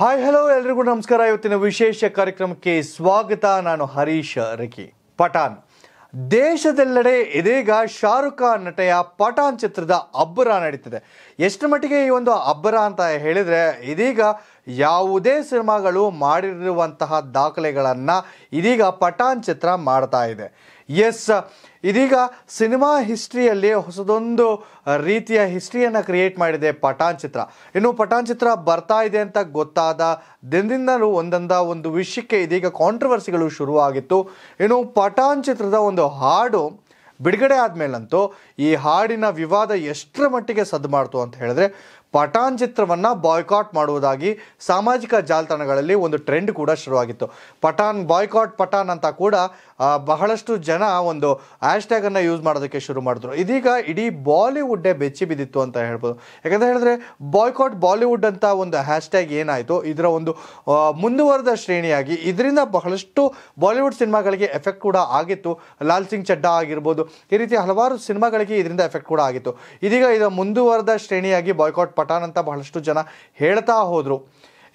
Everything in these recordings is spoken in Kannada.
ಹಾಯ್ ಹಲೋ ಎಲ್ರಿಗೂ ನಮಸ್ಕಾರ ಇವತ್ತಿನ ವಿಶೇಷ ಕಾರ್ಯಕ್ರಮಕ್ಕೆ ಸ್ವಾಗತ ನಾನು ಹರೀಶ್ ರಕಿ ಪಠಾನ್ ದೇಶದೆಲ್ಲೆಡೆ ಇದೀಗ ಶಾರುಖ್ ಖಾನ್ ನಟೆಯ ಪಠಾನ್ ಚಿತ್ರದ ಅಬ್ಬರ ನಡೀತಿದೆ ಎಷ್ಟು ಮಟ್ಟಿಗೆ ಈ ಒಂದು ಅಬ್ಬರ ಅಂತ ಹೇಳಿದರೆ ಇದೀಗ ಯಾವುದೇ ಸಿನಿಮಾಗಳು ಮಾಡಿರುವಂತಹ ದಾಖಲೆಗಳನ್ನು ಇದೀಗ ಪಠಾನ್ ಚಿತ್ರ ಮಾಡ್ತಾ ಇದೆ ಎಸ್ ಇದೀಗ ಸಿನಿಮಾ ಹಿಸ್ಟ್ರಿಯಲ್ಲಿ ಹೊಸದೊಂದು ರೀತಿಯ ಹಿಸ್ಟ್ರಿಯನ್ನು ಕ್ರಿಯೇಟ್ ಮಾಡಿದೆ ಪಠಾಣ್ ಚಿತ್ರ ಇನ್ನು ಪಠಾಣ್ ಚಿತ್ರ ಬರ್ತಾ ಇದೆ ಅಂತ ಗೊತ್ತಾದ ದಿನದಿಂದಲೂ ಒಂದೊಂದ ಒಂದು ವಿಷಯಕ್ಕೆ ಇದೀಗ ಕಾಂಟ್ರವರ್ಸಿಗಳು ಶುರುವಾಗಿತ್ತು ಇನ್ನು ಪಠಾನ್ ಚಿತ್ರದ ಒಂದು ಹಾಡು ಬಿಡುಗಡೆ ಆದಮೇಲಂತೂ ಈ ಹಾಡಿನ ವಿವಾದ ಎಷ್ಟರ ಮಟ್ಟಿಗೆ ಸದ್ದು ಮಾಡ್ತು ಅಂತ ಹೇಳಿದ್ರೆ ಪಠಾನ್ ಚಿತ್ರವನ್ನು ಬಾಯ್ಕಾಟ್ ಮಾಡುವುದಾಗಿ ಸಾಮಾಜಿಕ ಜಾಲತಾಣಗಳಲ್ಲಿ ಒಂದು ಟ್ರೆಂಡ್ ಕೂಡ ಶುರುವಾಗಿತ್ತು ಪಠಾನ್ ಬಾಯ್ಕಾಟ್ ಪಠಾನ್ ಅಂತ ಕೂಡ ಬಹಳಷ್ಟು ಜನ ಒಂದು ಹ್ಯಾಶ್ ಟ್ಯಾಗನ್ನು ಯೂಸ್ ಮಾಡೋದಕ್ಕೆ ಶುರು ಮಾಡಿದ್ರು ಇದೀಗ ಇಡೀ ಬಾಲಿವುಡ್ಡೇ ಬೆಚ್ಚಿ ಬಿದ್ದಿತ್ತು ಅಂತ ಹೇಳ್ಬೋದು ಯಾಕಂತ ಹೇಳಿದ್ರೆ ಬಾಯ್ಕಾಟ್ ಬಾಲಿವುಡ್ ಅಂತ ಒಂದು ಹ್ಯಾಶ್ ಟ್ಯಾಗ್ ಏನಾಯಿತು ಇದರ ಒಂದು ಮುಂದುವರೆದ ಶ್ರೇಣಿಯಾಗಿ ಇದರಿಂದ ಬಹಳಷ್ಟು ಬಾಲಿವುಡ್ ಸಿನಿಮಾಗಳಿಗೆ ಎಫೆಕ್ಟ್ ಕೂಡ ಆಗಿತ್ತು ಲಾಲ್ ಸಿಂಗ್ ಚಡ್ಡಾ ಆಗಿರ್ಬೋದು ಈ ರೀತಿ ಹಲವಾರು ಸಿನಿಮಾಗಳಿಗೆ ಇದರಿಂದ ಎಫೆಕ್ಟ್ ಕೂಡ ಆಗಿತ್ತು ಇದೀಗ ಇದು ಮುಂದುವರೆದ ಶ್ರೇಣಿಯಾಗಿ ಬಾಯ್ಕಾಟ್ ಪಠಾನ್ ಅಂತ ಬಹಳಷ್ಟು ಜನ ಹೇಳ್ತಾ ಹೋದರು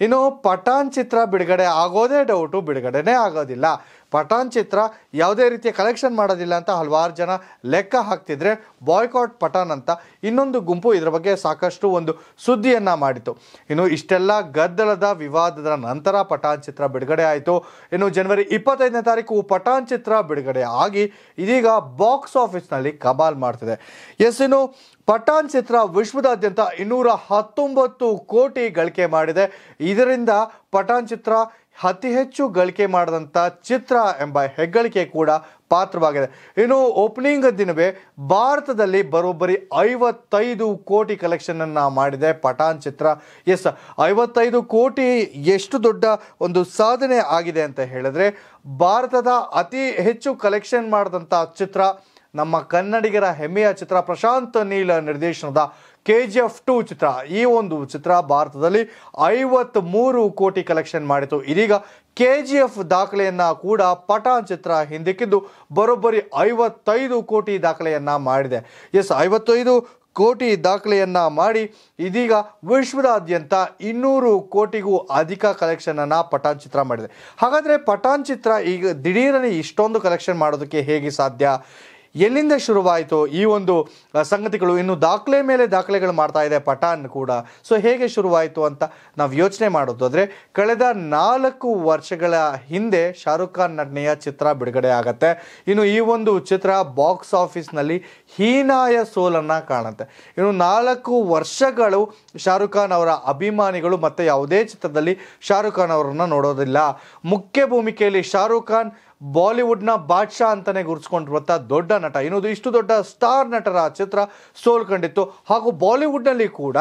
ಇನ್ನು ಪಠಾನ್ ಚಿತ್ರ ಬಿಡುಗಡೆ ಆಗೋದೇ ಡೌಟು ಬಿಡುಗಡೆನೇ ಆಗೋದಿಲ್ಲ ಪಠಾನ್ ಚಿತ್ರ ಯಾವುದೇ ರೀತಿಯ ಕಲೆಕ್ಷನ್ ಮಾಡೋದಿಲ್ಲ ಅಂತ ಹಲವಾರು ಜನ ಲೆಕ್ಕ ಹಾಕ್ತಿದ್ರೆ ಬಾಯ್ಕಾಟ್ ಪಠಾನ್ ಅಂತ ಇನ್ನೊಂದು ಗುಂಪು ಇದರ ಬಗ್ಗೆ ಸಾಕಷ್ಟು ಒಂದು ಸುದ್ದಿಯನ್ನು ಮಾಡಿತು ಇನ್ನು ಇಷ್ಟೆಲ್ಲ ಗದ್ದಲದ ವಿವಾದದ ನಂತರ ಪಠಾನ್ ಚಿತ್ರ ಬಿಡುಗಡೆ ಆಯಿತು ಇನ್ನು ಜನವರಿ ಇಪ್ಪತ್ತೈದನೇ ತಾರೀಕು ಪಠಾನ್ ಚಿತ್ರ ಬಿಡುಗಡೆ ಆಗಿ ಇದೀಗ ಬಾಕ್ಸ್ ಆಫೀಸ್ನಲ್ಲಿ ಕಬಾಲ್ ಮಾಡ್ತಿದೆ ಎಸ್ ಇನ್ನು ಪಠಾಣ್ ಚಿತ್ರ ವಿಶ್ವದಾದ್ಯಂತ ಇನ್ನೂರ ಹತ್ತೊಂಬತ್ತು ಕೋಟಿ ಗಳಿಕೆ ಮಾಡಿದೆ ಇದರಿಂದ ಪಠಾಣ್ ಚಿತ್ರ ಅತಿ ಹೆಚ್ಚು ಗಳಿಕೆ ಮಾಡಿದಂಥ ಚಿತ್ರ ಎಂಬ ಹೆಗ್ಗಳಿಕೆ ಕೂಡ ಪಾತ್ರವಾಗಿದೆ ಇನ್ನು ಓಪನಿಂಗ್ ದಿನವೇ ಭಾರತದಲ್ಲಿ ಬರೋಬ್ಬರಿ ಐವತ್ತೈದು ಕೋಟಿ ಕಲೆಕ್ಷನನ್ನು ಮಾಡಿದೆ ಪಠಾನ್ ಚಿತ್ರ ಎಸ್ ಐವತ್ತೈದು ಕೋಟಿ ಎಷ್ಟು ದೊಡ್ಡ ಒಂದು ಸಾಧನೆ ಆಗಿದೆ ಅಂತ ಹೇಳಿದ್ರೆ ಭಾರತದ ಅತಿ ಹೆಚ್ಚು ಕಲೆಕ್ಷನ್ ಮಾಡಿದಂಥ ಚಿತ್ರ ನಮ್ಮ ಕನ್ನಡಿಗರ ಹೆಮ್ಮೆಯ ಚಿತ್ರ ಪ್ರಶಾಂತ್ ನೀಲ ನಿರ್ದೇಶನದ ಕೆ ಜಿ ಎಫ್ ಟು ಚಿತ್ರ ಈ ಒಂದು ಚಿತ್ರ ಭಾರತದಲ್ಲಿ ಐವತ್ತ್ ಮೂರು ಕೋಟಿ ಕಲೆಕ್ಷನ್ ಮಾಡಿತು ಇದೀಗ ಕೆ ಜಿ ಎಫ್ ದಾಖಲೆಯನ್ನು ಕೂಡ ಪಠಾಣ್ ಚಿತ್ರ ಹಿಂದಿಕ್ಕಿದ್ದು ಬರೋಬ್ಬರಿ ಐವತ್ತೈದು ಕೋಟಿ ದಾಖಲೆಯನ್ನು ಮಾಡಿದೆ ಎಸ್ ಐವತ್ತೈದು ಕೋಟಿ ದಾಖಲೆಯನ್ನು ಮಾಡಿ ಇದೀಗ ವಿಶ್ವದಾದ್ಯಂತ ಇನ್ನೂರು ಕೋಟಿಗೂ ಅಧಿಕ ಕಲೆಕ್ಷನನ್ನು ಪಠಾನ್ ಚಿತ್ರ ಮಾಡಿದೆ ಹಾಗಾದರೆ ಪಠಾನ್ ಚಿತ್ರ ಈಗ ದಿಢೀರನೇ ಇಷ್ಟೊಂದು ಕಲೆಕ್ಷನ್ ಮಾಡೋದಕ್ಕೆ ಹೇಗೆ ಸಾಧ್ಯ ಎಲ್ಲಿಂದ ಶುರುವಾಯಿತು ಈ ಒಂದು ಸಂಗತಿಗಳು ಇನ್ನು ದಾಖಲೆ ಮೇಲೆ ದಾಖಲೆಗಳು ಮಾಡ್ತಾ ಇದೆ ಪಠಾನ್ ಕೂಡ ಸೊ ಹೇಗೆ ಶುರುವಾಯಿತು ಅಂತ ನಾವು ಯೋಚನೆ ಮಾಡೋದಾದರೆ ಕಳೆದ ನಾಲ್ಕು ವರ್ಷಗಳ ಹಿಂದೆ ಶಾರುಖ್ ಖಾನ್ ನಟನೆಯ ಚಿತ್ರ ಬಿಡುಗಡೆ ಆಗುತ್ತೆ ಇನ್ನು ಈ ಒಂದು ಚಿತ್ರ ಬಾಕ್ಸ್ ಆಫೀಸ್ನಲ್ಲಿ ಹೀನಾಯ ಸೋಲನ್ನು ಕಾಣುತ್ತೆ ಇನ್ನು ನಾಲ್ಕು ವರ್ಷಗಳು ಶಾರುಖ್ ಖಾನ್ ಅವರ ಅಭಿಮಾನಿಗಳು ಮತ್ತು ಯಾವುದೇ ಚಿತ್ರದಲ್ಲಿ ಶಾರುಖ್ ಖಾನ್ ಅವರನ್ನು ನೋಡೋದಿಲ್ಲ ಮುಖ್ಯ ಭೂಮಿಕೆಯಲ್ಲಿ ಶಾರುಖ್ ಖಾನ್ ಬಾಲಿವುಡ್ನ ಬಾದ್ಶಾ ಅಂತಲೇ ಗುರುಸ್ಕೊಂಡಿರುವಂಥ ದೊಡ್ಡ ನಟ ಇನ್ನೊಂದು ಇಷ್ಟು ದೊಡ್ಡ ಸ್ಟಾರ್ ನಟರ ಚಿತ್ರ ಸೋಲ್ ಕಂಡಿತ್ತು ಹಾಗೂ ಬಾಲಿವುಡ್ನಲ್ಲಿ ಕೂಡ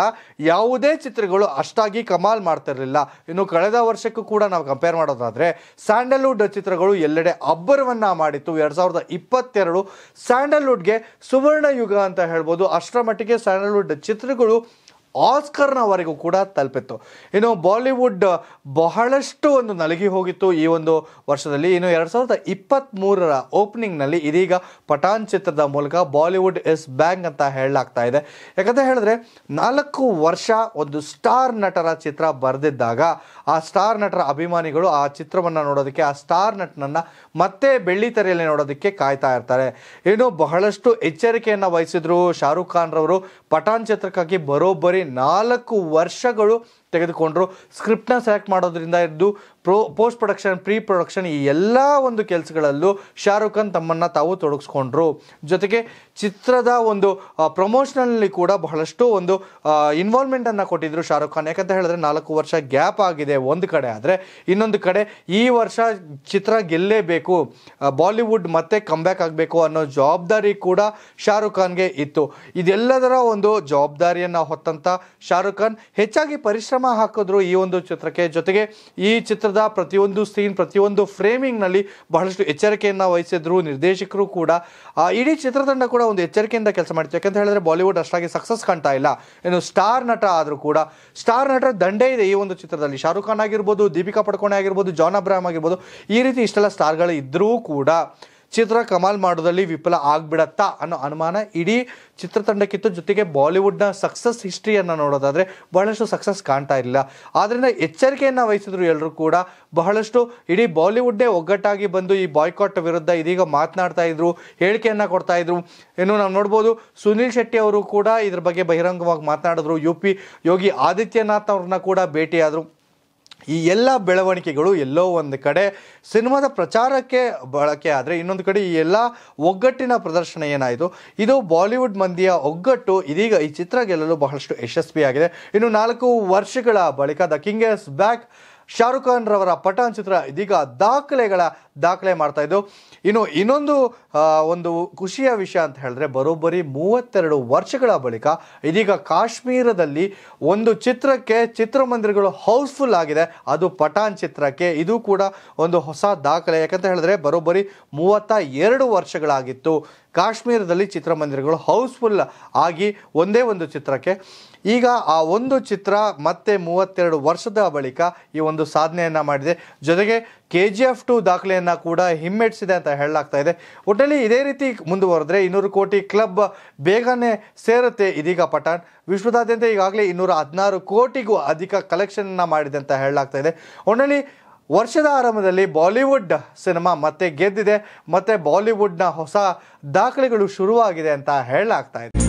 ಯಾವುದೇ ಚಿತ್ರಗಳು ಅಷ್ಟಾಗಿ ಕಮಾಲ್ ಮಾಡ್ತಿರಲಿಲ್ಲ ಇನ್ನು ಕಳೆದ ವರ್ಷಕ್ಕೂ ಕೂಡ ನಾವು ಕಂಪೇರ್ ಮಾಡೋದಾದರೆ ಸ್ಯಾಂಡಲ್ವುಡ್ ಚಿತ್ರಗಳು ಎಲ್ಲೆಡೆ ಅಬ್ಬರವನ್ನು ಮಾಡಿತ್ತು ಎರಡು ಸಾವಿರದ ಇಪ್ಪತ್ತೆರಡು ಸ್ಯಾಂಡಲ್ವುಡ್ಗೆ ಸುವರ್ಣ ಯುಗ ಅಂತ ಹೇಳ್ಬೋದು ಅಷ್ಟರ ಮಟ್ಟಿಗೆ ಸ್ಯಾಂಡಲ್ವುಡ್ ಚಿತ್ರಗಳು ಆಸ್ಕರ್ನವರೆಗೂ ಕೂಡ ತಲುಪಿತ್ತು ಇನ್ನು ಬಾಲಿವುಡ್ ಬಹಳಷ್ಟು ಒಂದು ನಲಗಿ ಹೋಗಿತ್ತು ಈ ಒಂದು ವರ್ಷದಲ್ಲಿ ಇನ್ನು ಎರಡು ಸಾವಿರದ ಇಪ್ಪತ್ತ್ಮೂರರ ಓಪನಿಂಗ್ನಲ್ಲಿ ಇದೀಗ ಪಠಾನ್ ಚಿತ್ರದ ಮೂಲಕ ಬಾಲಿವುಡ್ ಇಸ್ ಬ್ಯಾಂಗ್ ಅಂತ ಹೇಳಲಾಗ್ತಾ ಇದೆ ಯಾಕಂತ ಹೇಳಿದ್ರೆ ನಾಲ್ಕು ವರ್ಷ ಒಂದು ಸ್ಟಾರ್ ನಟರ ಚಿತ್ರ ಬರೆದಿದ್ದಾಗ ಆ ಸ್ಟಾರ್ ನಟರ ಅಭಿಮಾನಿಗಳು ಆ ಚಿತ್ರವನ್ನು ನೋಡೋದಕ್ಕೆ ಆ ಸ್ಟಾರ್ ನಟನನ್ನು ಮತ್ತೆ ಬೆಳ್ಳಿತೆರೆಯಲ್ಲಿ ನೋಡೋದಕ್ಕೆ ಕಾಯ್ತಾ ಇರ್ತಾರೆ ಇನ್ನು ಬಹಳಷ್ಟು ಎಚ್ಚರಿಕೆಯನ್ನು ವಹಿಸಿದ್ರು ಶಾರುಖ್ ಖಾನ್ ರವರು ಚಿತ್ರಕ್ಕಾಗಿ ಬರೋಬ್ಬರಿ ನಾಲ್ಕು ವರ್ಷಗಳು ತೆಗೆದುಕೊಂಡ್ರು ಸ್ಕ್ರಿಪ್ಟ್ನ ಸೆಲೆಕ್ಟ್ ಮಾಡೋದ್ರಿಂದ ಇದ್ದು pro post production pre production ಈ ಎಲ್ಲ ಒಂದು ಕೆಲಸಗಳಲ್ಲೂ ಶಾರುಖ್ ಖಾನ್ ತಮ್ಮನ್ನು ತಾವು ತೊಡಗಿಸ್ಕೊಂಡ್ರು ಜೊತೆಗೆ ಚಿತ್ರದ ಒಂದು ಪ್ರಮೋಷನಲ್ಲಿ ಕೂಡ ಬಹಳಷ್ಟು ಒಂದು ಇನ್ವಾಲ್ವ್ಮೆಂಟನ್ನು ಕೊಟ್ಟಿದ್ದರು ಶಾರುಖ್ ಖಾನ್ ಯಾಕಂತ ಹೇಳಿದ್ರೆ ನಾಲ್ಕು ವರ್ಷ ಗ್ಯಾಪ್ ಆಗಿದೆ ಒಂದು ಕಡೆ ಆದರೆ ಇನ್ನೊಂದು ಕಡೆ ಈ ವರ್ಷ ಚಿತ್ರ ಗೆಲ್ಲೇಬೇಕು ಬಾಲಿವುಡ್ ಮತ್ತೆ ಕಮ್ ಬ್ಯಾಕ್ ಆಗಬೇಕು ಅನ್ನೋ ಜವಾಬ್ದಾರಿ ಕೂಡ ಶಾರುಖ್ ಖಾನ್ಗೆ ಇತ್ತು ಇದೆಲ್ಲದರ ಒಂದು ಜವಾಬ್ದಾರಿಯನ್ನು ಹೊತ್ತಂಥ ಶಾರುಖ್ ಖಾನ್ ಹೆಚ್ಚಾಗಿ ಪರಿಶ್ರಮ ಸಿನಿಮಾ ಹಾಕಿದ್ರು ಈ ಒಂದು ಚಿತ್ರಕ್ಕೆ ಜೊತೆಗೆ ಈ ಚಿತ್ರದ ಪ್ರತಿಯೊಂದು ಸೀನ್ ಪ್ರತಿಯೊಂದು ಫ್ರೇಮಿಂಗ್ನಲ್ಲಿ ಬಹಳಷ್ಟು ಎಚ್ಚರಿಕೆಯನ್ನು ವಹಿಸಿದ್ರು ನಿರ್ದೇಶಕರು ಕೂಡ ಇಡೀ ಚಿತ್ರತಂಡ ಕೂಡ ಒಂದು ಎಚ್ಚರಿಕೆಯಿಂದ ಕೆಲಸ ಮಾಡ್ತೀವಿ ಯಾಕಂತ ಹೇಳಿದ್ರೆ ಬಾಲಿವುಡ್ ಅಷ್ಟಾಗಿ ಸಕ್ಸಸ್ ಕಾಣ್ತಾ ಇಲ್ಲ ಏನು ಸ್ಟಾರ್ ನಟ ಆದರೂ ಕೂಡ ಸ್ಟಾರ್ ನಟರ ದಂಡೇ ಇದೆ ಈ ಒಂದು ಚಿತ್ರದಲ್ಲಿ ಶಾರುಖ್ ಖಾನ್ ಆಗಿರ್ಬೋದು ದೀಪಿಕಾ ಪಡ್ಕೋಣೆ ಆಗಿರ್ಬೋದು ಜಾನ್ ಅಬ್ರಾಹಮ್ ಆಗಿರ್ಬೋದು ಈ ರೀತಿ ಇಷ್ಟೆಲ್ಲ ಸ್ಟಾರ್ಗಳು ಇದ್ದರೂ ಕೂಡ ಚಿತ್ರ ಕಮಾಲ್ ಮಾಡೋದಲ್ಲಿ ವಿಫಲ ಆಗ್ಬಿಡತ್ತಾ ಅನ್ನೋ ಅನುಮಾನ ಇಡೀ ಚಿತ್ರತಂಡಕ್ಕಿತ್ತು ಜೊತೆಗೆ ಬಾಲಿವುಡ್ನ ಸಕ್ಸಸ್ ಹಿಸ್ಟ್ರಿಯನ್ನು ನೋಡೋದಾದರೆ ಬಹಳಷ್ಟು ಸಕ್ಸಸ್ ಕಾಣ್ತಾ ಇರಲಿಲ್ಲ ಆದ್ದರಿಂದ ಎಚ್ಚರಿಕೆಯನ್ನು ವಹಿಸಿದ್ರು ಎಲ್ಲರೂ ಕೂಡ ಬಹಳಷ್ಟು ಇಡೀ ಬಾಲಿವುಡ್ನೇ ಒಗ್ಗಟ್ಟಾಗಿ ಬಂದು ಈ ಬಾಯ್ಕಾಟ್ ವಿರುದ್ಧ ಇದೀಗ ಮಾತನಾಡ್ತಾ ಇದ್ರು ಹೇಳಿಕೆಯನ್ನು ಕೊಡ್ತಾ ಇದ್ರು ಇನ್ನು ನಾವು ನೋಡ್ಬೋದು ಸುನೀಲ್ ಶೆಟ್ಟಿ ಅವರು ಕೂಡ ಇದ್ರ ಬಗ್ಗೆ ಬಹಿರಂಗವಾಗಿ ಮಾತನಾಡಿದ್ರು ಯು ಪಿ ಯೋಗಿ ಆದಿತ್ಯನಾಥ್ ಅವ್ರನ್ನ ಕೂಡ ಭೇಟಿಯಾದರು ಈ ಎಲ್ಲ ಬೆಳವಣಿಗೆಗಳು ಎಲ್ಲೋ ಒಂದು ಕಡೆ ಸಿನಿಮಾದ ಪ್ರಚಾರಕ್ಕೆ ಬಳಕೆ ಆದರೆ ಇನ್ನೊಂದು ಕಡೆ ಈ ಎಲ್ಲ ಒಗ್ಗಟ್ಟಿನ ಪ್ರದರ್ಶನ ಏನಾಯಿತು ಇದು ಬಾಲಿವುಡ್ ಮಂದಿಯ ಒಗ್ಗಟ್ಟು ಇದೀಗ ಈ ಚಿತ್ರ ಗೆಲ್ಲಲು ಬಹಳಷ್ಟು ಯಶಸ್ವಿಯಾಗಿದೆ ಇನ್ನು ನಾಲ್ಕು ವರ್ಷಗಳ ಬಳಿಕ the king is back Shah Rukh Khan ರವರ ಪಠಾಣ್ ಚಿತ್ರ ಇದೀಗ ದಾಖಲೆಗಳ ದಾಖಲೆ ಮಾಡ್ತಾ ಇದ್ದು ಇನ್ನು ಇನ್ನೊಂದು ಒಂದು ಖುಷಿಯ ವಿಷಯ ಅಂತ ಹೇಳಿದ್ರೆ ಬರೋಬ್ಬರಿ ಮೂವತ್ತೆರಡು ವರ್ಷಗಳ ಬಳಿಕ ಇದೀಗ ಕಾಶ್ಮೀರದಲ್ಲಿ ಒಂದು ಚಿತ್ರಕ್ಕೆ ಚಿತ್ರಮಂದಿರಗಳು ಹೌಸ್ಫುಲ್ ಆಗಿದೆ ಅದು ಪಠಾನ್ ಚಿತ್ರಕ್ಕೆ ಇದು ಕೂಡ ಒಂದು ಹೊಸ ದಾಖಲೆ ಯಾಕಂತ ಹೇಳಿದ್ರೆ ಬರೋಬ್ಬರಿ ಮೂವತ್ತ ಎರಡು ವರ್ಷಗಳಾಗಿತ್ತು ಕಾಶ್ಮೀರದಲ್ಲಿ ಚಿತ್ರಮಂದಿರಗಳು ಹೌಸ್ಫುಲ್ ಆಗಿ ಒಂದೇ ಒಂದು ಚಿತ್ರಕ್ಕೆ ಈಗ ಆ ಒಂದು ಚಿತ್ರ ಮತ್ತೆ ಮೂವತ್ತೆರಡು ವರ್ಷದ ಬಳಿಕ ಈ ಒಂದು ಸಾಧನೆಯನ್ನು ಮಾಡಿದೆ ಜೊತೆಗೆ ಕೆ ಜಿ ಎಫ್ ಟು ದಾಖಲೆಯನ್ನು ಕೂಡ ಹಿಮ್ಮೆಟ್ಟಿಸಿದೆ ಅಂತ ಹೇಳಲಾಗ್ತಾ ಇದೆ ಒಟ್ಟಲ್ಲಿ ಇದೇ ರೀತಿ ಮುಂದುವರೆದ್ರೆ ಇನ್ನೂರು ಕೋಟಿ ಕ್ಲಬ್ ಬೇಗನೆ ಸೇರುತ್ತೆ ಇದೀಗ ಪಠಾಣ್ ವಿಶ್ವದಾದ್ಯಂತ ಈಗಾಗಲೇ ಇನ್ನೂರ ಹದಿನಾರು ಕೋಟಿಗೂ ಅಧಿಕ ಕಲೆಕ್ಷನ್ ಮಾಡಿದೆ ಅಂತ ಹೇಳಲಾಗ್ತಾ ಇದೆ ಒಟ್ಟಲ್ಲಿ ವರ್ಷದ ಆರಂಭದಲ್ಲಿ ಬಾಲಿವುಡ್ ಸಿನಿಮಾ ಮತ್ತೆ ಗೆದ್ದಿದೆ ಮತ್ತೆ ಬಾಲಿವುಡ್ನ ಹೊಸ ದಾಖಲೆಗಳು ಶುರುವಾಗಿದೆ ಅಂತ ಹೇಳಲಾಗ್ತಾ ಇದೆ